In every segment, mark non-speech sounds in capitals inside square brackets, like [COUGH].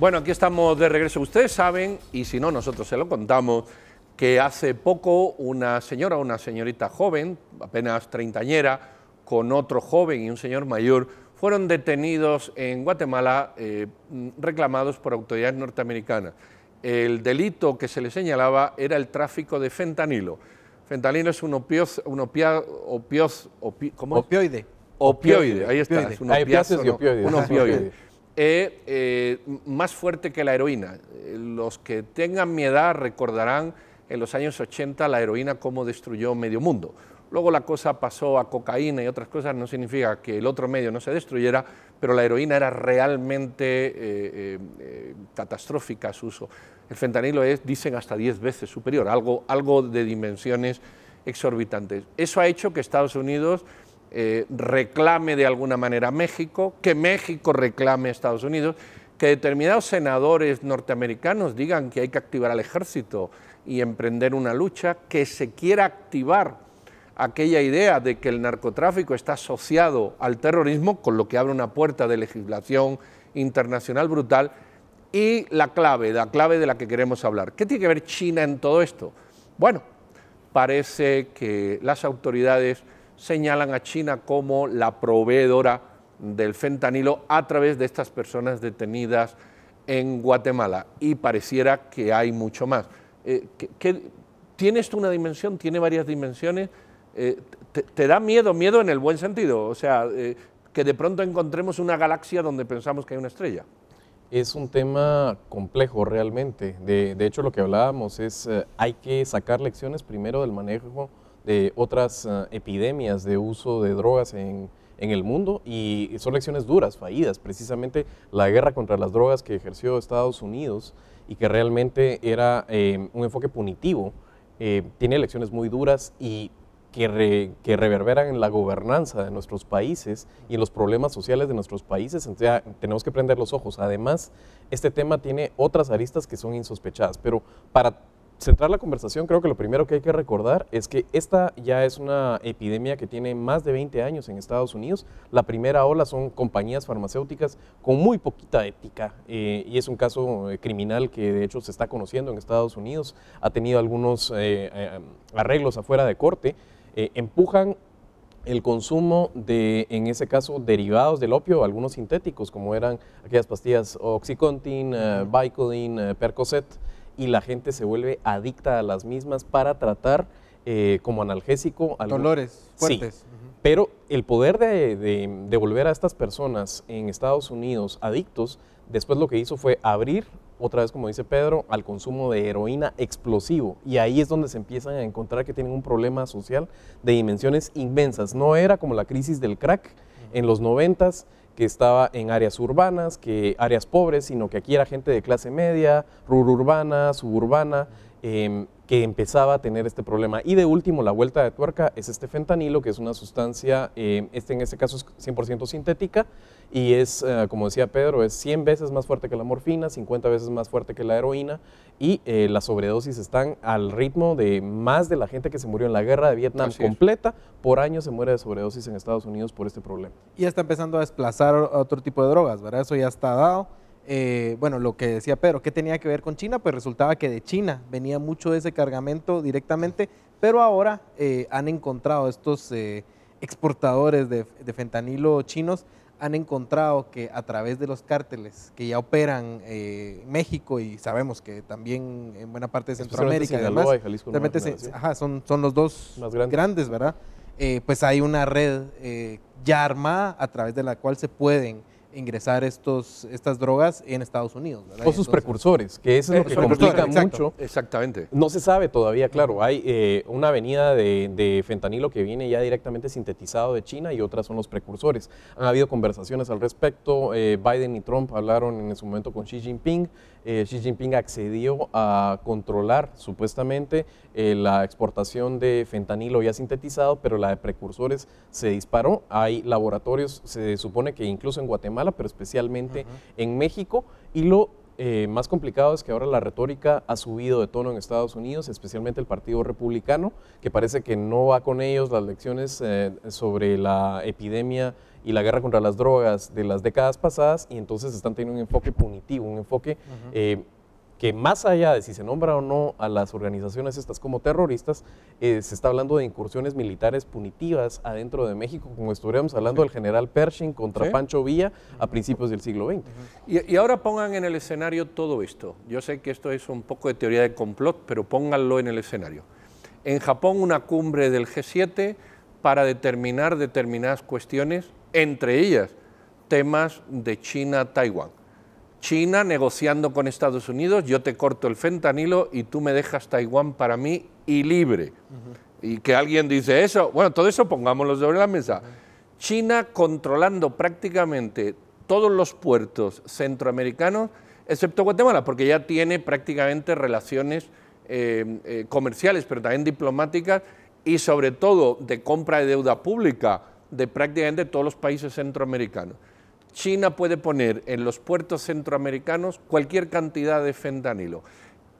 Bueno, aquí estamos de regreso. Ustedes saben, y si no, nosotros se lo contamos, que hace poco una señora, una señorita joven, apenas treintañera, con otro joven y un señor mayor, fueron detenidos en Guatemala eh, mm, reclamados por autoridades norteamericanas. El delito que se les señalaba era el tráfico de fentanilo. Fentanilo es un, opioz, opioide. opioide. ahí está, es un opioide eh, más fuerte que la heroína. Eh, los que tengan mi edad recordarán en los años 80 la heroína cómo destruyó medio mundo. Luego la cosa pasó a cocaína y otras cosas, no significa que el otro medio no se destruyera, pero la heroína era realmente eh, eh, catastrófica su uso. El fentanilo es, dicen, hasta 10 veces superior, algo, algo de dimensiones exorbitantes. Eso ha hecho que Estados Unidos eh, reclame de alguna manera a México, que México reclame a Estados Unidos, que determinados senadores norteamericanos digan que hay que activar al ejército y emprender una lucha, que se quiera activar aquella idea de que el narcotráfico está asociado al terrorismo, con lo que abre una puerta de legislación internacional brutal, y la clave, la clave de la que queremos hablar. ¿Qué tiene que ver China en todo esto? Bueno, parece que las autoridades señalan a China como la proveedora del fentanilo a través de estas personas detenidas en Guatemala y pareciera que hay mucho más. Eh, ¿Tiene esto una dimensión? ¿Tiene varias dimensiones? Eh, te, da miedo, miedo en el buen sentido? O sea, eh, que de pronto encontremos una galaxia donde pensamos que hay una estrella. Es un tema complejo realmente. De, de hecho, lo que hablábamos es hay que sacar lecciones primero del manejo de otras ah, epidemias de uso de drogas en, el mundo y son lecciones duras, fallidas, precisamente la guerra contra las drogas que ejerció Estados Unidos y que realmente era eh, un enfoque punitivo, eh, tiene lecciones muy duras y que, que, reverberan en la gobernanza de nuestros países y en los problemas sociales de nuestros países. Entonces, tenemos que prender los ojos. Además, este tema tiene otras aristas que son insospechadas, pero para centrar la conversación, creo que lo primero que hay que recordar es que esta ya es una epidemia que tiene más de 20 años en Estados Unidos. La primera ola son compañías farmacéuticas con muy poquita ética eh, y es un caso eh, criminal que de hecho se está conociendo en Estados Unidos. Ha tenido algunos eh, arreglos afuera de corte. empujan el consumo de, en ese caso, derivados del opio, algunos sintéticos, como eran aquellas pastillas Oxycontin, Vicodin, Percocet, y la gente se vuelve adicta a las mismas para tratar eh, como analgésico. Dolores fuertes. Pero el poder de, devolver volver a estas personas en Estados Unidos adictos, después lo que hizo fue abrir, otra vez como dice Pedro, al consumo de heroína explosivo. Y ahí es donde se empiezan a encontrar que tienen un problema social de dimensiones inmensas. No era como la crisis del crack en los noventas, que estaba en áreas urbanas, que áreas pobres, sino que aquí era gente de clase media, rural urbana, suburbana. Em, que empezaba a tener este problema. Y de último, la vuelta de tuerca es este fentanilo, que es una sustancia, eh, este en este caso es 100% sintética y es, eh, como decía Pedro, es 100 veces más fuerte que la morfina, 50 veces más fuerte que la heroína y eh, las sobredosis están al ritmo de más de la gente que se murió en la guerra de Vietnam completa. Por años se muere de sobredosis en Estados Unidos por este problema. Y ya está empezando a desplazar otro tipo de drogas, ¿verdad? Eso ya está dado eh, bueno, lo que decía Pedro, ¿qué tenía que ver con China? Pues resultaba que de China venía mucho de ese cargamento directamente, pero ahora eh, han encontrado estos eh, exportadores de, fentanilo chinos, han encontrado que a través de los cárteles que ya operan México y sabemos que también en buena parte de Centroamérica y demás, son, son los dos grandes. grandes. ¿verdad? pues hay una red ya armada a través de la cual se pueden ingresar estos, estas drogas en Estados Unidos. ¿verdad? O sus precursores, que eso es lo eh, que complica mucho. Exactamente. No se sabe todavía, claro. Hay eh, una avenida de, fentanilo que viene ya directamente sintetizado de China y otras son los precursores. Han habido conversaciones al respecto. Eh, Biden y Trump hablaron en su momento con Xi Jinping. Eh, Xi Jinping accedió a controlar supuestamente eh, la exportación de fentanilo ya sintetizado, pero la de precursores se disparó. Hay laboratorios, se supone que incluso en Guatemala, pero especialmente en México, y lo eh, más complicado es que ahora la retórica ha subido de tono en Estados Unidos, especialmente el Partido Republicano, que parece que no va con ellos las lecciones eh, sobre la epidemia y la guerra contra las drogas de las décadas pasadas y entonces están teniendo un enfoque punitivo, un enfoque que más allá de si se nombra o no a las organizaciones estas como terroristas, eh, se está hablando de incursiones militares punitivas adentro de México, como estuviéramos hablando del general Pershing contra Pancho Villa a principios del siglo XX. Y, y, ahora pongan en el escenario todo esto. Yo sé que esto es un poco de teoría de complot, pero pónganlo en el escenario. En Japón una cumbre del G7 para determinar determinadas cuestiones, entre ellas temas de China-Taiwán China negociando con Estados Unidos, yo te corto el fentanilo y tú me dejas Taiwán para mí y libre. Y que alguien dice eso, bueno, todo eso pongámoslo sobre la mesa. China controlando prácticamente todos los puertos centroamericanos, excepto Guatemala, porque ya tiene prácticamente relaciones eh, eh, comerciales, pero también diplomáticas y sobre todo de compra de deuda pública de prácticamente todos los países centroamericanos. China puede poner en los puertos centroamericanos cualquier cantidad de fentanilo.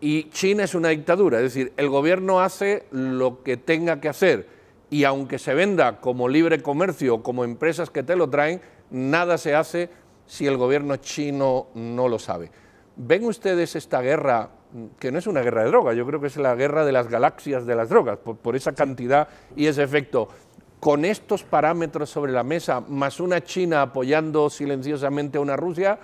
Y China es una dictadura, es decir, el gobierno hace lo que tenga que hacer. Y aunque se venda como libre comercio, o como empresas que te lo traen, nada se hace si el gobierno chino no lo sabe. ¿Ven ustedes esta guerra, que no es una guerra de drogas, yo creo que es la guerra de las galaxias de las drogas, por, por esa cantidad y ese efecto? con estos parámetros sobre la mesa, más una China apoyando silenciosamente a una Rusia,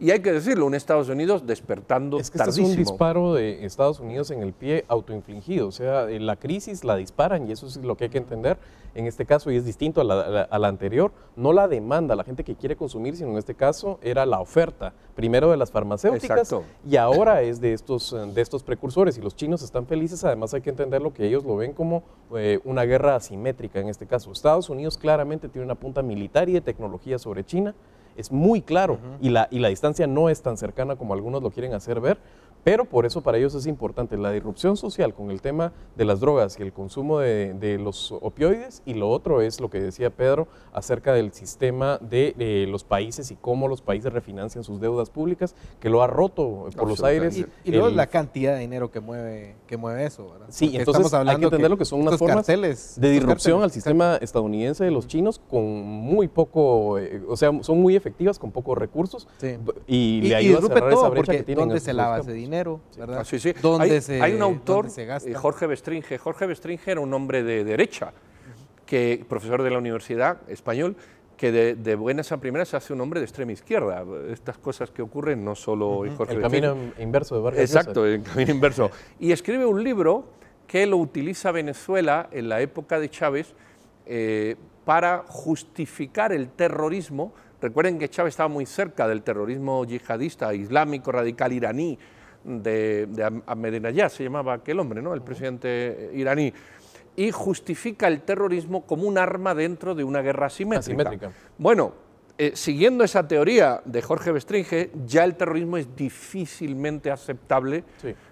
y hay que decirlo, un Estados Unidos despertando es que Este es un disparo de Estados Unidos en el pie autoinfligido, o sea, eh, la crisis la disparan y eso es lo que hay que entender en este caso y es distinto a la, anterior, no la demanda, la gente que quiere consumir, sino en este caso era la oferta, primero de las farmacéuticas y ahora es de estos, eh, de estos precursores y los chinos están felices, además hay que entender lo que ellos lo ven como eh, una guerra asimétrica en este caso. Estados Unidos claramente tiene una punta militar y de tecnología sobre China, es muy claro y, la, y la distancia no es tan cercana como algunos lo quieren hacer ver, pero por eso para ellos es importante la disrupción social con el tema de las drogas y el consumo de, los opioides y lo otro es lo que decía Pedro acerca del sistema de, los países y cómo los países refinancian sus deudas públicas, que lo ha roto por los aires. Y, luego la cantidad de dinero que mueve, que mueve eso. Sí, entonces hay que entender lo que son unas formas de disrupción al sistema estadounidense de los chinos con muy poco, eh, o sea, son muy efectivas con pocos recursos y, le ayuda a cerrar esa ¿Dónde se lava ese dinero? dinero, ¿verdad? Ah, sí, sí. Hay, un autor, eh, Jorge Bestringe. Jorge Bestringe era un hombre de derecha, que, profesor de la Universidad Español, que de, buenas a primeras se hace un hombre de extrema izquierda. Estas cosas que ocurren no solo en Jorge El camino inverso de Vargas Exacto, el camino inverso. Y escribe un libro que lo utiliza Venezuela en la época de Chávez eh, para justificar el terrorismo Recuerden que Chávez estaba muy cerca del terrorismo yihadista, islámico, radical iraní, de, de Ahmedinejad, se llamaba aquel hombre, ¿no? el presidente iraní, y justifica el terrorismo como un arma dentro de una guerra asimétrica. Bueno, eh, siguiendo esa teoría de Jorge Bestringe, ya el terrorismo es difícilmente aceptable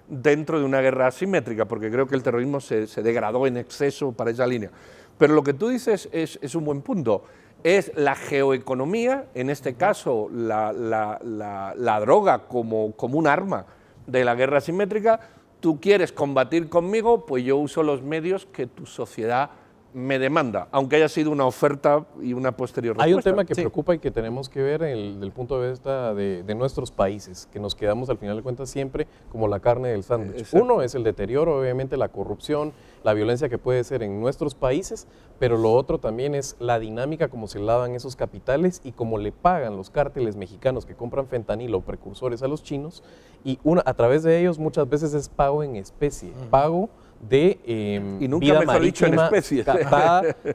dentro de una guerra asimétrica, porque creo que el terrorismo se, degradó en exceso para esa línea. Pero lo que tú dices es, un buen punto. Es la geoeconomía, en este caso la, la droga como, como un arma de la guerra simétrica, tú quieres combatir conmigo, pues yo uso los medios que tu sociedad me demanda, aunque haya sido una oferta y una posterior respuesta. Hay un tema que preocupa y que tenemos que ver el, desde punto de vista de, nuestros países, que nos quedamos al final de cuentas siempre como la carne del sándwich. Uno es el deterioro, obviamente la corrupción, la violencia que puede ser en nuestros países, pero lo otro también es la dinámica como se lavan esos capitales y cómo le pagan los cárteles mexicanos que compran fentanilo o precursores a los chinos y a través de ellos muchas veces es pago en especie, pago de eh, vida marítima, en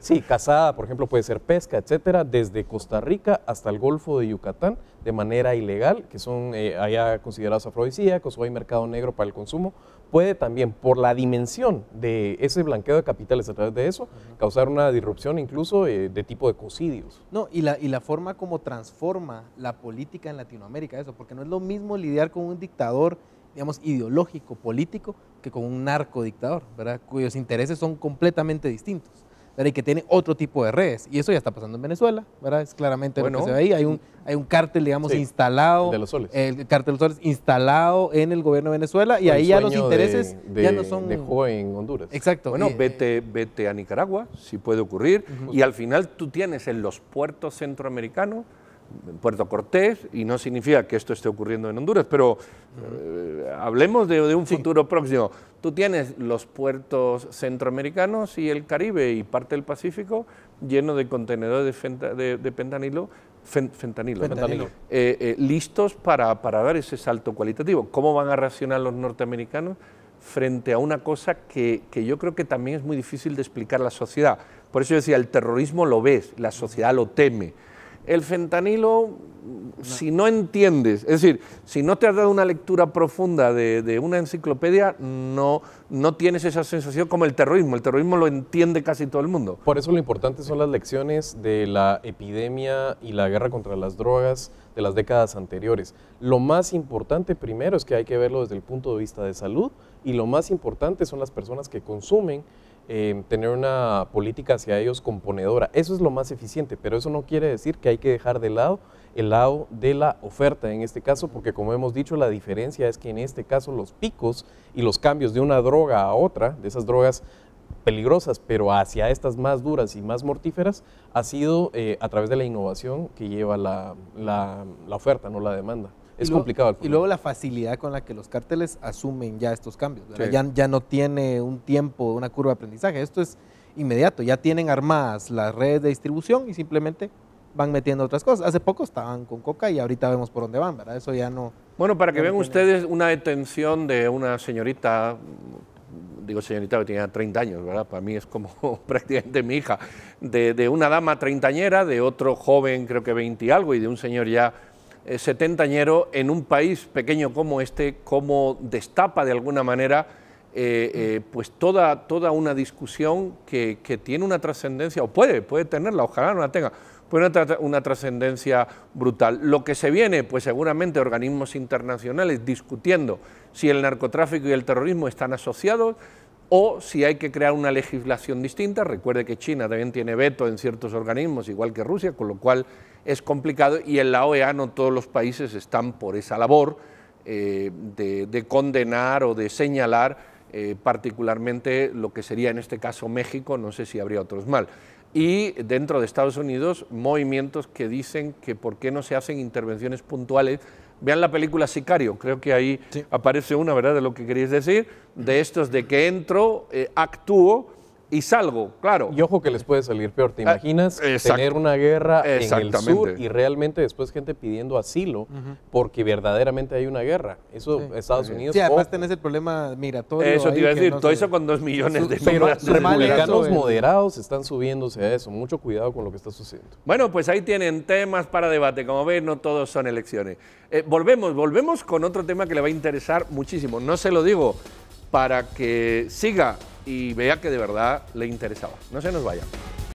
[LAUGHS] sí, casada, por ejemplo, puede ser pesca, etcétera, desde Costa Rica hasta el Golfo de Yucatán de manera ilegal, que son eh, allá considerados afrodisíacos o hay mercado negro para el consumo, puede también, por la dimensión de ese blanqueo de capitales a través de eso, causar una disrupción incluso eh, de tipo de cocidios. No, y la, y la forma como transforma la política en Latinoamérica, eso, porque no es lo mismo lidiar con un dictador digamos, ideológico, político, que con un narco dictador, ¿verdad? cuyos intereses son completamente distintos. ¿verdad? Y que tiene otro tipo de redes. Y eso ya está pasando en Venezuela, ¿verdad? Es claramente lo que se ve ahí. Hay un, hay un cártel, digamos, instalado. El de cártel de los soles instalado en el gobierno de Venezuela. Y ahí ya los intereses ya no son. de en Honduras. Exacto. Bueno, vete, vete a Nicaragua, si puede ocurrir. Y al final tú tienes en los puertos centroamericanos Puerto Cortés, y no significa que esto esté ocurriendo en Honduras, pero eh, hablemos de, un futuro próximo. Tú tienes los puertos centroamericanos y el Caribe y parte del Pacífico llenos de contenedores de, fentanilo, listos para, dar ese salto cualitativo. ¿Cómo van a reaccionar los norteamericanos? frente a una cosa que, que, yo creo que también es muy difícil de explicar a la sociedad. Por eso yo decía, el terrorismo lo ves, la sociedad lo teme el fentanilo, si no entiendes, es decir, si no te has dado una lectura profunda de, una enciclopedia, no, no tienes esa sensación como el terrorismo. El terrorismo lo entiende casi todo el mundo. Por eso lo importante son las lecciones de la epidemia y la guerra contra las drogas de las décadas anteriores. Lo más importante primero es que hay que verlo desde el punto de vista de salud y lo más importante son las personas que consumen tener una política hacia ellos componedora. Eso es lo más eficiente, pero eso no quiere decir que hay que dejar de lado el lado de la oferta en este caso, porque como hemos dicho, la diferencia es que en este caso los picos y los cambios de una droga a otra, de esas drogas peligrosas, pero hacia estas más duras y más mortíferas, ha sido eh, a través de la innovación que lleva la oferta, no la demanda. Es complicado. y luego la facilidad con la que los cárteles asumen ya estos cambios. Ya, ya no tiene un tiempo, una curva de aprendizaje. Esto es inmediato. Ya tienen armadas las redes de distribución y simplemente van metiendo otras cosas. Hace poco estaban con coca y ahorita vemos por dónde van, ¿verdad? Eso ya no... Bueno, para que vean ustedes una detención de una señorita digo señorita que tenía 30 años, ¿verdad? Para mí es como [LAUGHS] prácticamente mi hija, de, una dama treintañera, de otro joven creo que 20 algo y de un señor ya eh, setentañero en un país pequeño como este, como destapa de alguna manera eh, eh, pues toda, toda una discusión que, tiene una trascendencia, o puede, puede tenerla, ojalá no la tenga, puede una, una trascendencia brutal. Lo que se viene, pues seguramente organismos internacionales discutiendo si el narcotráfico y el terrorismo están asociados, o si hay que crear una legislación distinta. Recuerde que China también tiene veto en ciertos organismos, igual que Rusia, con lo cual es complicado y en la OEA no todos los países están por esa labor eh, de, condenar o de señalar eh, particularmente lo que sería en este caso México, no sé si habría otros mal. Y dentro de Estados Unidos, movimientos que dicen que por qué no se hacen intervenciones puntuales Vean la película Sicario, creo que ahí aparece una, ¿verdad? De lo que queréis decir, de estos de que entro, eh, actúo y salgo, claro. Y ojo que les puede salir peor. ¿Te ah, imaginas tener una guerra en el sur y realmente después gente pidiendo asilo porque verdaderamente hay una guerra? Eso Estados Unidos. Sí, además tenés el problema migratorio. Eso te iba a decir, todo eso con dos millones de Pero los moderados están subiéndose a eso. Mucho cuidado con lo que está sucediendo. Bueno, pues ahí tienen temas para debate. Como ven, no todos son elecciones. Eh, volvemos, volvemos con otro tema que le va a interesar muchísimo. No se lo digo para que siga y vea que de verdad le interesaba. No se nos vaya.